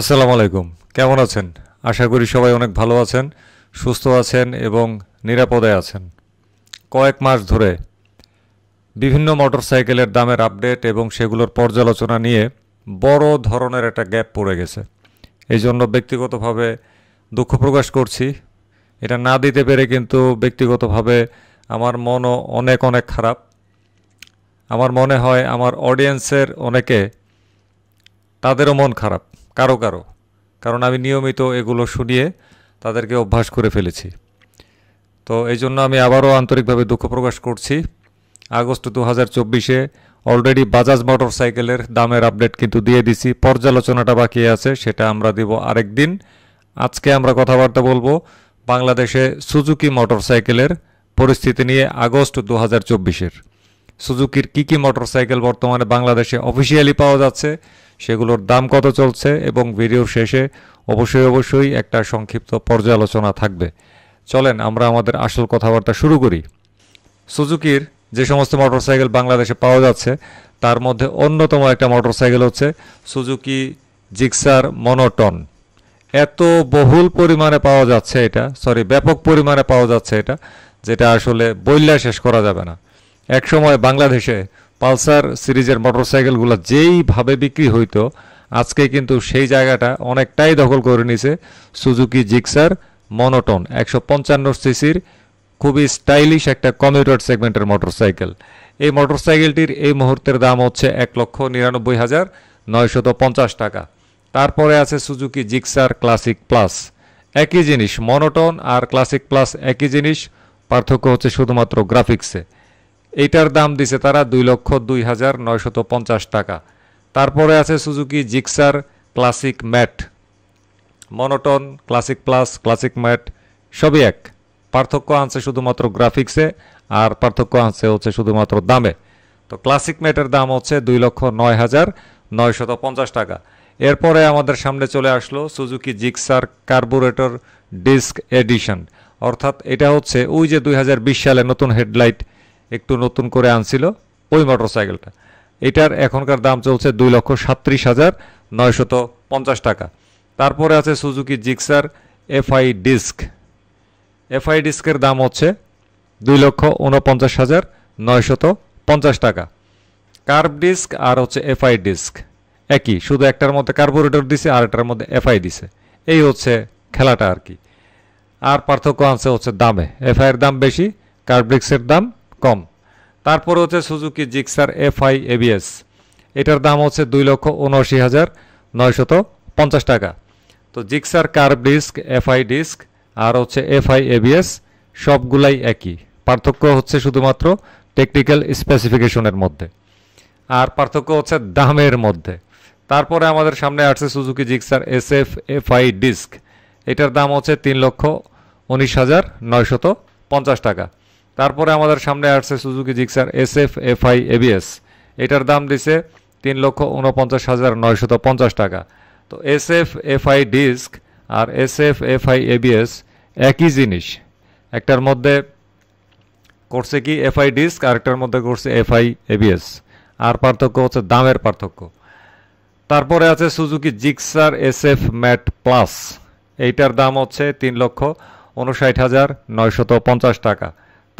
আসসালামু আলাইকুম কেমন আছেন আশা করি সবাই অনেক ভালো আছেন সুস্থ আছেন এবং নিরাপদে আছেন কয়েক মাস ধরে বিভিন্ন মোটরসাইকেলের দামের আপডেট এবং সেগুলোর পর্যালোচনা নিয়ে বড় ধরনের একটা গ্যাপ পড়ে গেছে এই জন্য ব্যক্তিগতভাবে দুঃখ প্রকাশ করছি এটা না দিতে পেরে কিন্তু ব্যক্তিগতভাবে আমার মনও অনেক অনেক খারাপ আমার মনে হয় আমার অডিয়েন্সের অনেকে তাদেরও মন খারাপ কারো কারো কারণ আমি নিয়মিত এগুলো শুনিয়ে তাদেরকে অভ্যাস করে ফেলেছি তো এই জন্য আমি আবারও আন্তরিকভাবে দুঃখ প্রকাশ করছি আগস্ট দু হাজার চব্বিশে অলরেডি বাজাজ মোটর সাইকেলের দামের আপডেট কিন্তু দিয়ে দিছি পর্যালোচনাটা বাকি আছে সেটা আমরা দিব আরেক দিন আজকে আমরা কথাবার্তা বলবো বাংলাদেশে সুজুকি মোটর সাইকেলের পরিস্থিতি নিয়ে আগস্ট দু হাজার চব্বিশের সুজুকির কী কী মোটরসাইকেল বর্তমানে বাংলাদেশে অফিসিয়ালি পাওয়া যাচ্ছে সেগুলোর দাম কত চলছে এবং ভিডিওর শেষে অবশ্যই অবশ্যই একটা সংক্ষিপ্ত পর্যালোচনা থাকবে চলেন আমরা আমাদের আসল কথাবার্তা শুরু করি সুজুকির যে সমস্ত মোটরসাইকেল বাংলাদেশে পাওয়া যাচ্ছে তার মধ্যে অন্যতম একটা মোটরসাইকেল হচ্ছে সুজুকি জিক্সার মনোটন এত বহুল পরিমাণে পাওয়া যাচ্ছে এটা সরি ব্যাপক পরিমাণে পাওয়া যাচ্ছে এটা যেটা আসলে বইলা শেষ করা যাবে না একসময় বাংলাদেশে পালসার সিরিজের মোটরসাইকেলগুলো যেইভাবে বিক্রি হইতো আজকে কিন্তু সেই জায়গাটা অনেকটাই দখল করে নিছে সুজুকি জিক্সার মনোটন একশো পঞ্চান্ন সিসির খুবই স্টাইলিশ একটা কমিউটার সেগমেন্টের মোটরসাইকেল এই মোটরসাইকেলটির এই মুহূর্তের দাম হচ্ছে এক লক্ষ নিরানব্বই হাজার নয়শত পঞ্চাশ টাকা তারপরে আছে সুজুকি জিক্সার ক্লাসিক প্লাস একই জিনিস মনোটন আর ক্লাসিক প্লাস একই জিনিস পার্থক্য হচ্ছে শুধুমাত্র গ্রাফিক্সে এইটার দাম দিছে তারা দুই লক্ষ দুই হাজার নয়শত পঞ্চাশ টাকা তারপরে আছে Suzuki Gixxer classic matte monotone classic plus classic matte সবই এক পার্থক্য আনছে শুধুমাত্র গ্রাফিক্সে আর পার্থক্য আনছে হচ্ছে শুধুমাত্র দামে তো ক্লাসিক ম্যাটের দাম হচ্ছে দুই লক্ষ নয় হাজার নয়শত পঞ্চাশ টাকা এরপরে আমাদের সামনে চলে আসলো Suzuki Gixxer carburettor disc edition অর্থাৎ এটা হচ্ছে ওই যে দুই সালে নতুন হেডলাইট একটু নতুন করে আনছিল ওই মোটর সাইকেলটা এটার এখনকার দাম চলছে দুই লক্ষ সাত্রিশ হাজার নয়শত পঞ্চাশ টাকা তারপরে আছে Suzuki Gixxer FI disc FI ডিস্কের দাম হচ্ছে দুই লক্ষ উনপঞ্চাশ হাজার নয়শত পঞ্চাশ টাকা কার্ভ ডিস্ক আর হচ্ছে এফআই ডিস্ক একই শুধু একটার মধ্যে কার্বোরেটর দিছে আর একটার মধ্যে এফআই দিছে এই হচ্ছে খেলাটা আর কি আর পার্থক্য আছে হচ্ছে দামে এফআইয়ের দাম বেশি কার্ভ ডিস্কের দাম কম তারপর হচ্ছে সুজুকি জিক্সার এফআই এবিএস এটার দাম হচ্ছে দুই লক্ষ উনআশি হাজার নয়শত পঞ্চাশ টাকা তো Gixxer carb disc FI disc আর হচ্ছে এফআই এবিএস সবগুলাই একই পার্থক্য হচ্ছে শুধুমাত্র টেকনিক্যাল স্পেসিফিকেশনের মধ্যে আর পার্থক্য হচ্ছে দামের মধ্যে তারপরে আমাদের সামনে আসছে Suzuki Gixxer S F FI disc এটার দাম হচ্ছে তিন লক্ষ উনিশ হাজার নয়শত পঞ্চাশ টাকা তারপরে আমাদের সামনে আসছে Suzuki Gixxer S F FI ABS এটার দাম দিছে তিন লক্ষ উনপঞ্চাশ হাজার নয়শত পঞ্চাশ টাকা তো এস এফ এফআই ডিস্ক আর এস এফ এফআই এবিএস একই জিনিস একটার মধ্যে করছে কি এফআই ডিস্ক আর একটার মধ্যে করছে এফআই এবিএস আর পার্থক্য হচ্ছে দামের পার্থক্য তারপরে আছে Suzuki Gixxer S F matte plus এইটার দাম হচ্ছে তিন লক্ষ উনষাট হাজার নয়শত পঞ্চাশ টাকা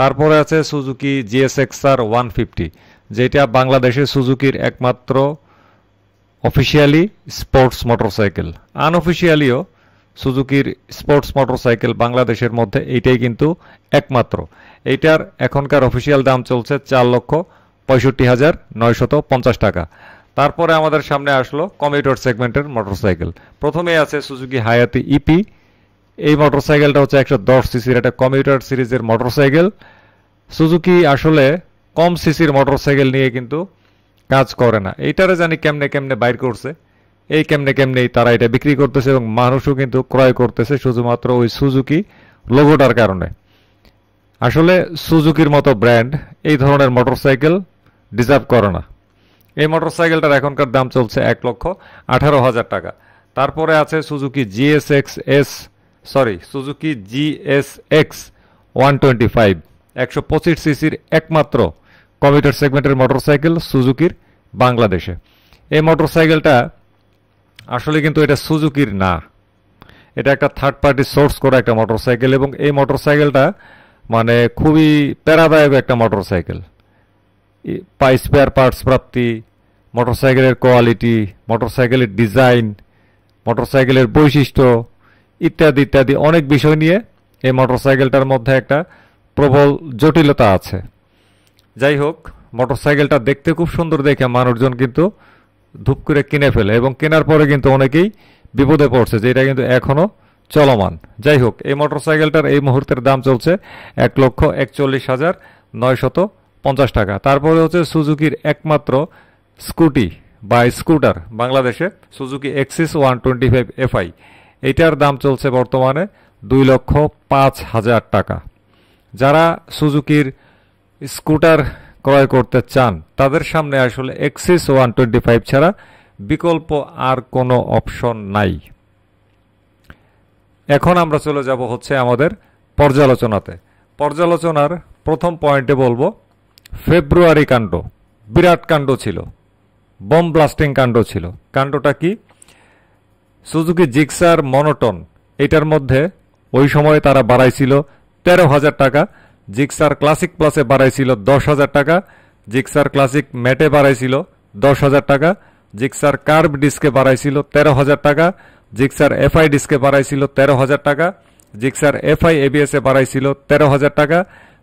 তারপরে আছে সুজুকি জিএসএক্সআর ওয়ান ফিফটি যেটা বাংলাদেশে সুজুকির একমাত্র অফিসিয়ালি স্পোর্টস মোটরসাইকেল আনঅফিসিয়ালিও সুজুকির স্পোর্টস মোটরসাইকেল বাংলাদেশের মধ্যে এইটাই কিন্তু একমাত্র এইটার এখনকার অফিসিয়াল দাম চলছে চার লক্ষ পঁয়ষট্টি হাজার নয়শত পঞ্চাশ টাকা তারপরে আমাদের সামনে আসলো কমিউটার সেগমেন্টের মোটরসাইকেল প্রথমে আছে সুজুকি হায়াতি ইপি e এই মোটরসাইকেলটা হচ্ছে একশো দশ সিসির একটা কম্পিউটার সিরিজের মোটরসাইকেল সুজুকি আসলে কম সিসির মোটরসাইকেল নিয়ে কিন্তু কাজ করে না এইটারে জানি কেমনে কেমনে বাইর করছে এই কেমনে কেমনেই তারা এটা বিক্রি করতেছে এবং মানুষও কিন্তু ক্রয় করতেছে শুধুমাত্র ওই সুজুকি লোগোটার কারণে আসলে সুজুকির মতো ব্র্যান্ড এই ধরনের মোটরসাইকেল ডিজার্ভ করে না এই মোটরসাইকেলটার এখনকার দাম চলছে এক লক্ষ আঠারো হাজার টাকা তারপরে আছে Suzuki GSX S sorry Suzuki S X one twenty five একশো পঁচিশ সিসির একমাত্র কমিউটার সেগমেন্টের মোটরসাইকেল সুজুকির বাংলাদেশে এই মোটরসাইকেলটা আসলে কিন্তু এটা সুজুকির না এটা একটা থার্ড পার্টি সোর্স করা একটা মোটরসাইকেল এবং এই মোটরসাইকেলটা মানে খুবই প্যারাদায়ক একটা মোটরসাইকেল স্পেয়ার পার্টস প্রাপ্তি মোটরসাইকেলের কোয়ালিটি মোটরসাইকেলের ডিজাইন মোটরসাইকেলের বৈশিষ্ট্য ইত্যাদি ইত্যাদি অনেক বিষয় নিয়ে এই মোটরসাইকেলটার মধ্যে একটা প্রবল জটিলতা আছে যাই হোক মোটরসাইকেলটা দেখতে খুব সুন্দর দেখে মানুষজন কিন্তু ধূপ করে কিনে ফেলে এবং কেনার পরে কিন্তু অনেকেই বিপদে পড়ছে যে এটা কিন্তু এখনও চলমান যাই হোক এই মোটরসাইকেলটার এই মুহূর্তের দাম চলছে এক লক্ষ একচল্লিশ হাজার নয়শত পঞ্চাশ টাকা তারপরে হচ্ছে সুজুকির একমাত্র স্কুটি বা স্কুটার বাংলাদেশে Suzuki Access one twenty five FI এটার দাম চলছে বর্তমানে দুই লক্ষ পাঁচ হাজার টাকা যারা সুজুকির স্কুটার ক্রয় করতে চান তাদের সামনে আসলে এক্সিস ওয়ান টোয়েন্টি ফাইভ ছাড়া বিকল্প আর কোনো অপশন নাই এখন আমরা চলে যাব হচ্ছে আমাদের পর্যালোচনাতে পর্যালোচনার প্রথম পয়েন্টে বলবো ফেব্রুয়ারি কাণ্ড বিরাট কাণ্ড ছিল বম ব্লাস্টিং কাণ্ড ছিল কাণ্ডটা কি সুজুকি জিক্সার মনোটন এটার মধ্যে ওই সময়ে তারা বাড়াইছিল তেরো হাজার টাকা জিক্সার ক্লাসিক প্লাসে বাড়াইছিল দশ হাজার টাকা জিক্সার ক্লাসিক ম্যাটে বাড়াইছিল দশ হাজার টাকা জিক্সার কার্ভ ডিস্কে বাড়াইছিল তেরো হাজার টাকা জিক্সার এফআই ডিস্কে বাড়াইছিল তেরো হাজার টাকা জিক্সার এফআই এবিএসে বাড়াইছিল তেরো হাজার টাকা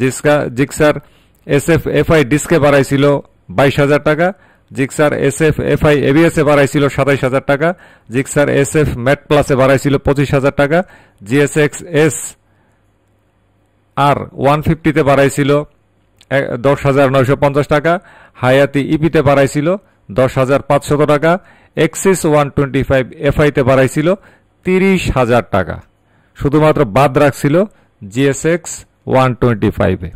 জিক্সা জিক্সার এফ এফআই ডিস্কে বাড়াইছিল বাইশ হাজার টাকা জিক্সার এস এফ এফআই এবিএসে বাড়াইছিল সাতাইশ হাজার টাকা জিক্সার এস এফ ম্যাট প্লাসে বাড়াইছিল পঁচিশ হাজার টাকা জিএসএক্স এস আর ওয়ান ফিফটিতে বাড়াইছিল দশ হাজার নয়শো পঞ্চাশ টাকা হায়াতি ইপিতে বাড়াইছিল দশ হাজার পাঁচশত টাকা এক্সিস ওয়ান টোয়েন্টি ফাইভ এফআইতে বাড়াইছিল তিরিশ হাজার টাকা শুধুমাত্র বাদ রাখছিল জিএসএক্স ওয়ান টোয়েন্টি ফাইভে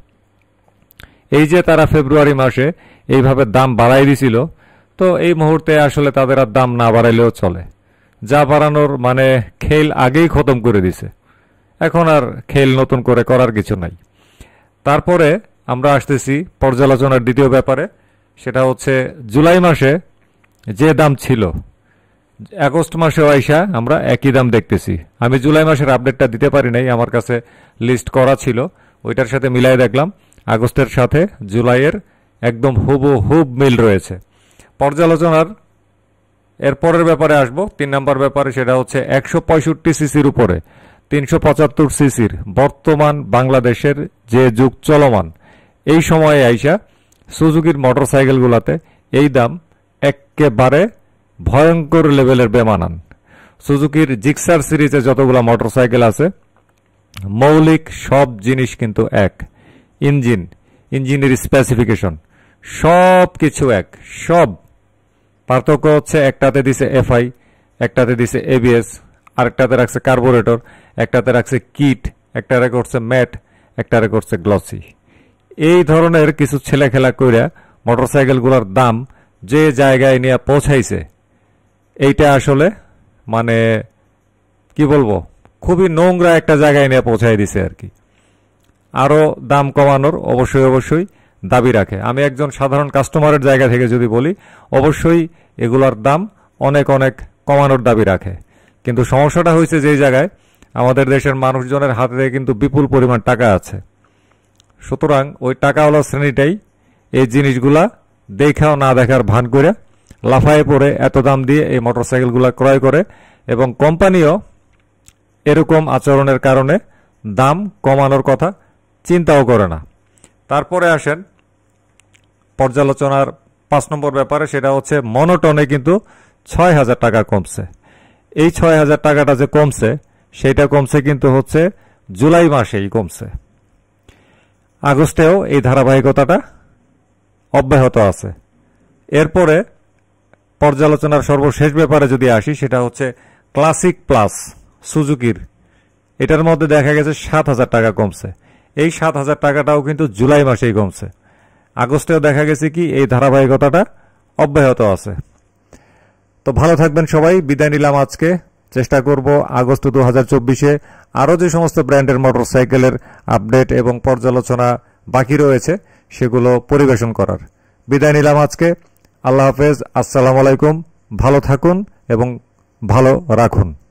এই যে তারা ফেব্রুয়ারি মাসে এইভাবে দাম বাড়াই দিছিল তো এই মুহূর্তে আসলে তাদের আর দাম না বাড়াইলেও চলে যা বাড়ানোর মানে খেল আগেই খতম করে দিছে এখন আর খেল নতুন করে করার কিছু নাই তারপরে আমরা আসতেছি পর্যালোচনার দ্বিতীয় ব্যাপারে সেটা হচ্ছে জুলাই মাসে যে দাম ছিল আগস্ট মাসে আইসা আমরা একই দাম দেখতেছি আমি জুলাই মাসের আপডেটটা দিতে পারি নাই আমার কাছে লিস্ট করা ছিল ওইটার সাথে মিলাই দেখলাম আগস্টের সাথে জুলাইয়ের একদম হুবু হুব মিল রয়েছে পর্যালোচনার এরপরের ব্যাপারে আসব তিন নম্বর ব্যাপারে সেটা হচ্ছে একশো পঁয়ষট্টি সিসির উপরে তিনশো পঁচাত্তর সিসির বর্তমান বাংলাদেশের যে যুগ চলমান এই সময়ে আইসা সুজুকির মোটরসাইকেলগুলোতে এই দাম একেবারে ভয়ঙ্কর লেভেলের বেমানান সুজুকির জিক্সার সিরিজে যতগুলো মোটরসাইকেল আছে মৌলিক সব জিনিস কিন্তু এক ইঞ্জিন ইঞ্জিনের স্পেসিফিকেশন সব কিছু এক সব পার্থক্য হচ্ছে একটাতে দিছে এফআই একটাতে দিছে এবিএস আরেকটাতে রাখছে কার্বোরেটর একটাতে রাখছে কিট একটারে করছে ম্যাট একটারে করছে গ্লসি এই ধরনের কিছু ছেলে খেলা কইরা মোটরসাইকেলগুলোর দাম যে জায়গায় নিয়ে পৌঁছাইছে এইটা আসলে মানে কি বলবো খুবই নোংরা একটা জায়গায় নিয়ে পৌঁছাই দিছে আর কি আরও দাম কমানোর অবশ্যই অবশ্যই দাবি রাখে আমি একজন সাধারণ কাস্টমারের জায়গা থেকে যদি বলি অবশ্যই এগুলোর দাম অনেক অনেক কমানোর দাবি রাখে কিন্তু সমস্যাটা হয়েছে যেই জায়গায় আমাদের দেশের মানুষজনের হাতে কিন্তু বিপুল পরিমাণ টাকা আছে সুতরাং ওই টাকাওয়ালা শ্রেণীটাই এই জিনিসগুলা দেখাও না দেখার ভান করে লাফায়ে পড়ে এত দাম দিয়ে এই মোটরসাইকেলগুলো ক্রয় করে এবং কোম্পানিও এরকম আচরণের কারণে দাম কমানোর কথা চিন্তাও করে না তারপরে আসেন পর্যালোচনার পাঁচ নম্বর ব্যাপারে সেটা হচ্ছে মনোটনে কিন্তু ছয় হাজার টাকা কমছে এই ছয় হাজার টাকাটা যে কমছে সেটা কমছে কিন্তু হচ্ছে জুলাই মাসেই কমছে আগস্টেও এই ধারাবাহিকতাটা অব্যাহত আছে এরপরে পর্যালোচনার সর্বশেষ ব্যাপারে যদি আসি সেটা হচ্ছে ক্লাসিক প্লাস সুজুকির এটার মধ্যে দেখা গেছে সাত হাজার টাকা কমছে এই সাত হাজার টাকাটাও কিন্তু জুলাই মাসেই কমছে আগস্টেও দেখা গেছে কি এই ধারাবাহিকতাটা অব্যাহত আছে তো ভালো থাকবেন সবাই বিদায় নিলাম আজকে চেষ্টা করব আগস্ট দু হাজার চব্বিশে আরও যে সমস্ত ব্র্যান্ডের মোটরসাইকেলের আপডেট এবং পর্যালোচনা বাকি রয়েছে সেগুলো পরিবেশন করার বিদায় নিলাম আজকে আল্লাহ হাফেজ আসসালামু আলাইকুম ভালো থাকুন এবং ভালো রাখুন